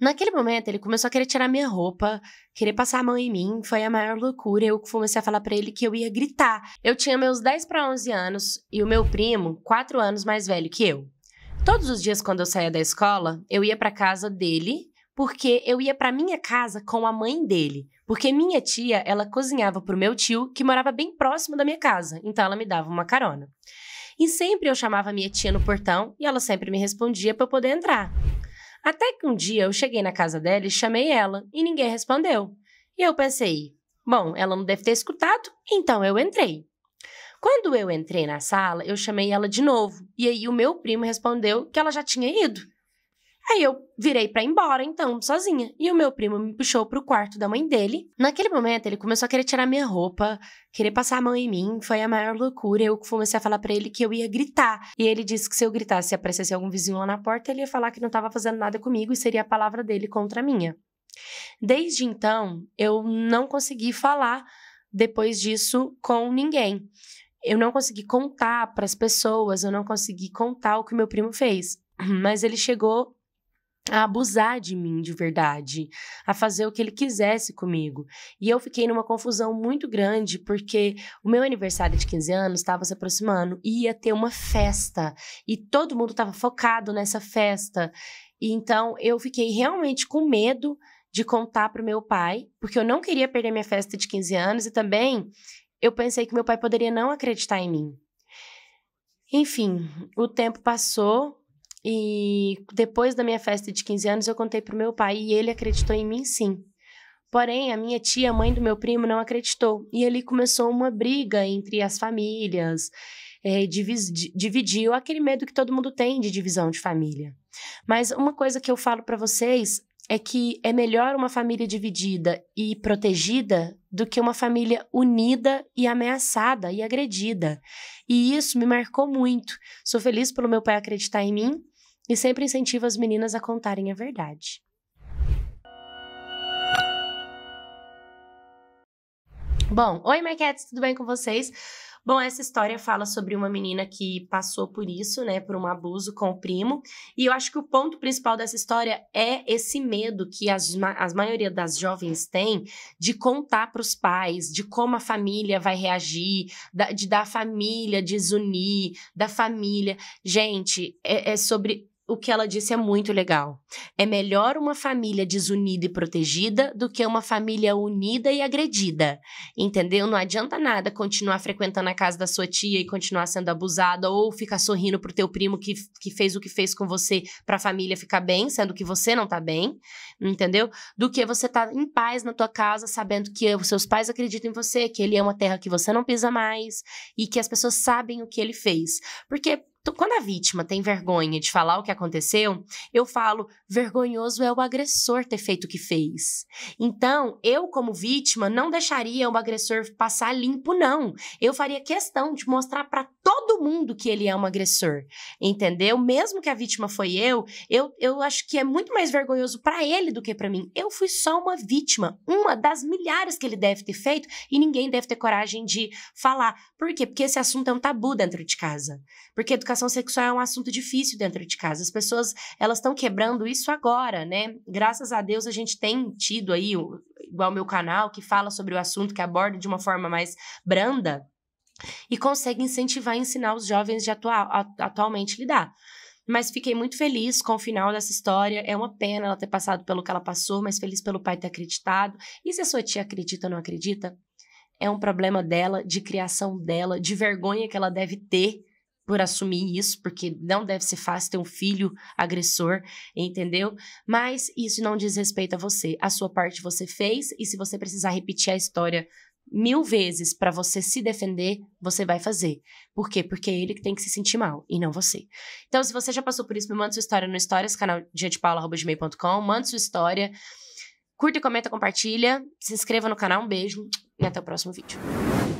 Naquele momento, ele começou a querer tirar minha roupa, querer passar a mão em mim, foi a maior loucura. Eu comecei a falar para ele que eu ia gritar. Eu tinha meus 10 para 11 anos e o meu primo, 4 anos mais velho que eu. Todos os dias quando eu saía da escola, eu ia para casa dele, porque eu ia para minha casa com a mãe dele, porque minha tia, ela cozinhava pro meu tio, que morava bem próximo da minha casa, então ela me dava uma carona. E sempre eu chamava minha tia no portão e ela sempre me respondia para eu poder entrar. Até que um dia eu cheguei na casa dela e chamei ela, e ninguém respondeu. E eu pensei, bom, ela não deve ter escutado, então eu entrei. Quando eu entrei na sala, eu chamei ela de novo, e aí o meu primo respondeu que ela já tinha ido. Aí eu virei para ir embora, então, sozinha. E o meu primo me puxou pro quarto da mãe dele. Naquele momento, ele começou a querer tirar minha roupa, querer passar a mão em mim. Foi a maior loucura. Eu comecei a falar para ele que eu ia gritar. E ele disse que se eu gritasse e aparecesse algum vizinho lá na porta, ele ia falar que não estava fazendo nada comigo e seria a palavra dele contra a minha. Desde então, eu não consegui falar depois disso com ninguém. Eu não consegui contar para as pessoas, eu não consegui contar o que meu primo fez. Mas ele chegou a abusar de mim de verdade, a fazer o que ele quisesse comigo. E eu fiquei numa confusão muito grande porque o meu aniversário de 15 anos estava se aproximando e ia ter uma festa e todo mundo estava focado nessa festa. E então eu fiquei realmente com medo de contar para o meu pai, porque eu não queria perder minha festa de 15 anos e também eu pensei que meu pai poderia não acreditar em mim. Enfim, o tempo passou, e depois da minha festa de 15 anos, eu contei pro meu pai e ele acreditou em mim sim. Porém, a minha tia, mãe do meu primo, não acreditou. E ali começou uma briga entre as famílias. É, dividiu aquele medo que todo mundo tem de divisão de família. Mas uma coisa que eu falo para vocês é que é melhor uma família dividida e protegida do que uma família unida e ameaçada e agredida. E isso me marcou muito. Sou feliz pelo meu pai acreditar em mim e sempre incentiva as meninas a contarem a verdade. Bom, oi Marquette, tudo bem com vocês? Bom, essa história fala sobre uma menina que passou por isso, né, por um abuso com o primo. E eu acho que o ponto principal dessa história é esse medo que as, as maioria das jovens tem de contar para os pais, de como a família vai reagir, da, de da família desunir, da família. Gente, é, é sobre o que ela disse é muito legal. É melhor uma família desunida e protegida do que uma família unida e agredida. Entendeu? Não adianta nada continuar frequentando a casa da sua tia e continuar sendo abusada ou ficar sorrindo pro teu primo que, que fez o que fez com você pra família ficar bem, sendo que você não tá bem. Entendeu? Do que você tá em paz na tua casa, sabendo que os seus pais acreditam em você, que ele é uma terra que você não pisa mais e que as pessoas sabem o que ele fez. Porque quando a vítima tem vergonha de falar o que aconteceu, eu falo, vergonhoso é o agressor ter feito o que fez. Então, eu como vítima não deixaria o agressor passar limpo não. Eu faria questão de mostrar para todo mundo que ele é um agressor, entendeu? Mesmo que a vítima foi eu, eu, eu acho que é muito mais vergonhoso para ele do que para mim. Eu fui só uma vítima, uma das milhares que ele deve ter feito e ninguém deve ter coragem de falar. Por quê? Porque esse assunto é um tabu dentro de casa. Porque educação educação sexual é um assunto difícil dentro de casa. As pessoas, elas estão quebrando isso agora, né? Graças a Deus a gente tem tido aí, igual meu canal, que fala sobre o assunto, que aborda de uma forma mais branda e consegue incentivar e ensinar os jovens de atual, atualmente lidar. Mas fiquei muito feliz com o final dessa história. É uma pena ela ter passado pelo que ela passou, mas feliz pelo pai ter acreditado. E se a sua tia acredita ou não acredita? É um problema dela, de criação dela, de vergonha que ela deve ter por assumir isso, porque não deve ser fácil ter um filho agressor, entendeu? Mas isso não diz respeito a você. A sua parte você fez, e se você precisar repetir a história mil vezes para você se defender, você vai fazer. Por quê? Porque é ele que tem que se sentir mal e não você. Então, se você já passou por isso, me manda sua história no Stories canal diadepaula.gmail.com, manda sua história. Curta, comenta, compartilha, se inscreva no canal, um beijo e até o próximo vídeo.